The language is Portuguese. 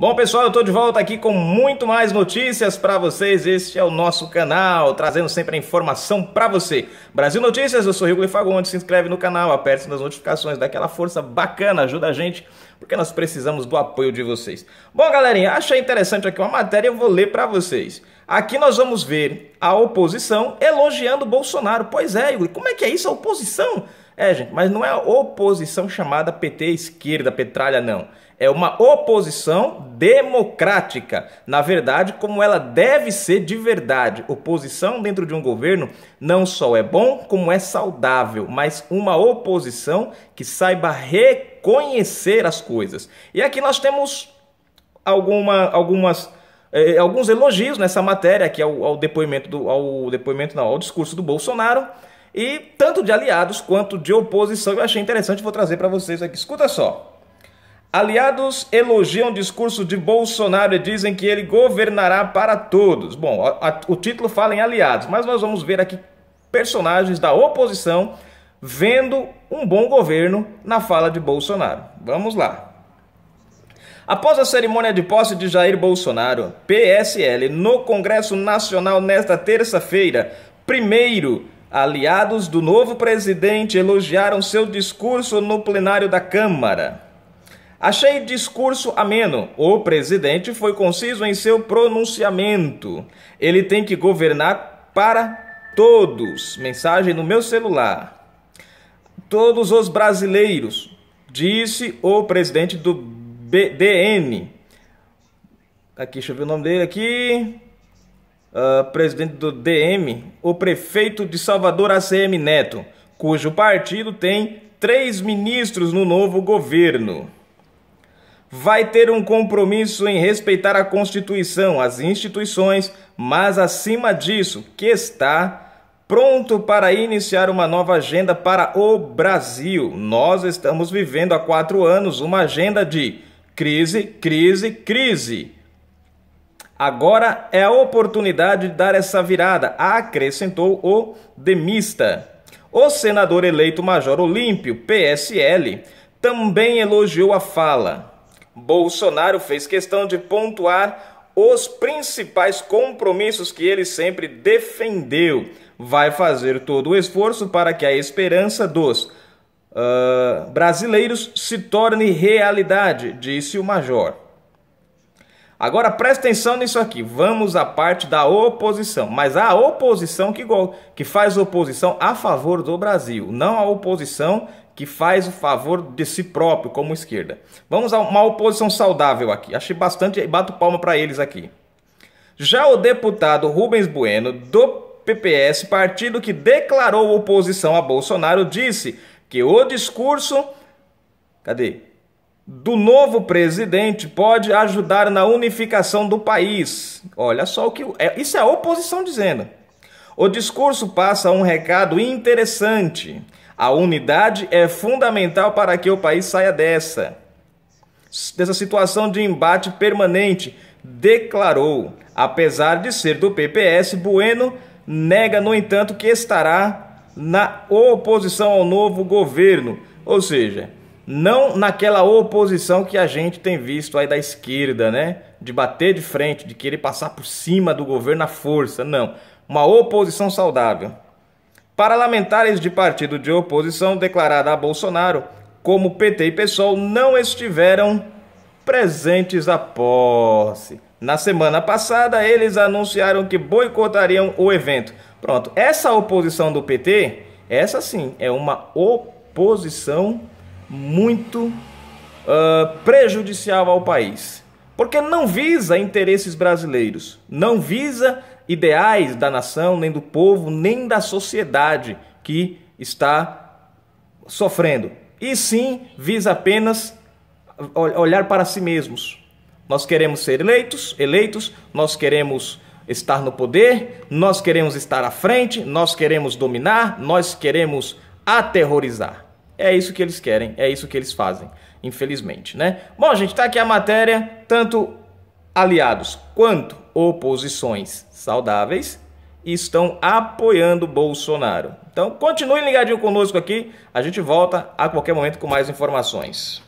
Bom, pessoal, eu estou de volta aqui com muito mais notícias para vocês. Este é o nosso canal, trazendo sempre a informação para você. Brasil Notícias, eu sou Rigoli Fagundes. Se inscreve no canal, aperte nas notificações, dá aquela força bacana, ajuda a gente, porque nós precisamos do apoio de vocês. Bom, galerinha, achei interessante aqui uma matéria, eu vou ler para vocês. Aqui nós vamos ver a oposição elogiando Bolsonaro. Pois é, Igor, como é que é isso, a oposição? É, gente, mas não é a oposição chamada PT esquerda, petralha, não. É uma oposição democrática. Na verdade, como ela deve ser de verdade. Oposição dentro de um governo não só é bom, como é saudável, mas uma oposição que saiba reconhecer as coisas. E aqui nós temos alguma, algumas é, alguns elogios nessa matéria aqui é ao, depoimento do ao depoimento não ao discurso do Bolsonaro e tanto de aliados quanto de oposição. Eu achei interessante, vou trazer para vocês aqui. Escuta só. Aliados elogiam o discurso de Bolsonaro e dizem que ele governará para todos. Bom, a, a, o título fala em aliados, mas nós vamos ver aqui personagens da oposição vendo um bom governo na fala de Bolsonaro. Vamos lá. Após a cerimônia de posse de Jair Bolsonaro, PSL, no Congresso Nacional nesta terça-feira, primeiro Aliados do novo presidente elogiaram seu discurso no plenário da Câmara. Achei discurso ameno. O presidente foi conciso em seu pronunciamento. Ele tem que governar para todos. Mensagem no meu celular. Todos os brasileiros, disse o presidente do BDN. Aqui, deixa eu ver o nome dele aqui uh, presidente do DM, o prefeito de Salvador, ACM Neto, cujo partido tem três ministros no novo governo. Vai ter um compromisso em respeitar a Constituição, as instituições, mas acima disso, que está pronto para iniciar uma nova agenda para o Brasil. Nós estamos vivendo há quatro anos uma agenda de crise, crise, crise. Agora é a oportunidade de dar essa virada, acrescentou o demista. O senador eleito Major Olímpio, PSL, também elogiou a fala. Bolsonaro fez questão de pontuar os principais compromissos que ele sempre defendeu. Vai fazer todo o esforço para que a esperança dos uh, brasileiros se torne realidade, disse o Major. Agora presta atenção nisso aqui. Vamos à parte da oposição. Mas a oposição que, que faz oposição a favor do Brasil, não a oposição que faz o favor de si próprio como esquerda. Vamos a uma oposição saudável aqui. Achei bastante e bato palma para eles aqui. Já o deputado Rubens Bueno, do PPS, partido que declarou oposição a Bolsonaro, disse que o discurso. Cadê? do novo presidente pode ajudar na unificação do país. Olha só o que. É, isso é a oposição dizendo. O discurso passa um recado interessante. A unidade é fundamental para que o país saia dessa dessa situação de embate permanente, declarou. Apesar de ser do PPS, Bueno nega, no entanto, que estará na oposição ao novo governo. Ou seja, não naquela oposição que a gente tem visto aí da esquerda, né? De bater de frente, de querer passar por cima do governo à força, não. Uma oposição saudável. Parlamentares de partido de oposição declarada a Bolsonaro, como PT e PSOL, não estiveram presentes à posse. Na semana passada, eles anunciaram que boicotariam o evento. Pronto, essa oposição do PT, essa sim é uma oposição saudável muito uh, prejudicial ao país, porque não visa interesses brasileiros, não visa ideais da nação, nem do povo, nem da sociedade que está sofrendo, e sim visa apenas olhar para si mesmos. Nós queremos ser eleitos, eleitos, nós queremos estar no poder, nós queremos estar à frente, nós queremos dominar, nós queremos aterrorizar. É isso que eles querem, é isso que eles fazem, infelizmente, né? Bom, gente, tá aqui a matéria, tanto aliados quanto oposições saudáveis estão apoiando Bolsonaro. Então, continue ligadinho conosco aqui, a gente volta a qualquer momento com mais informações.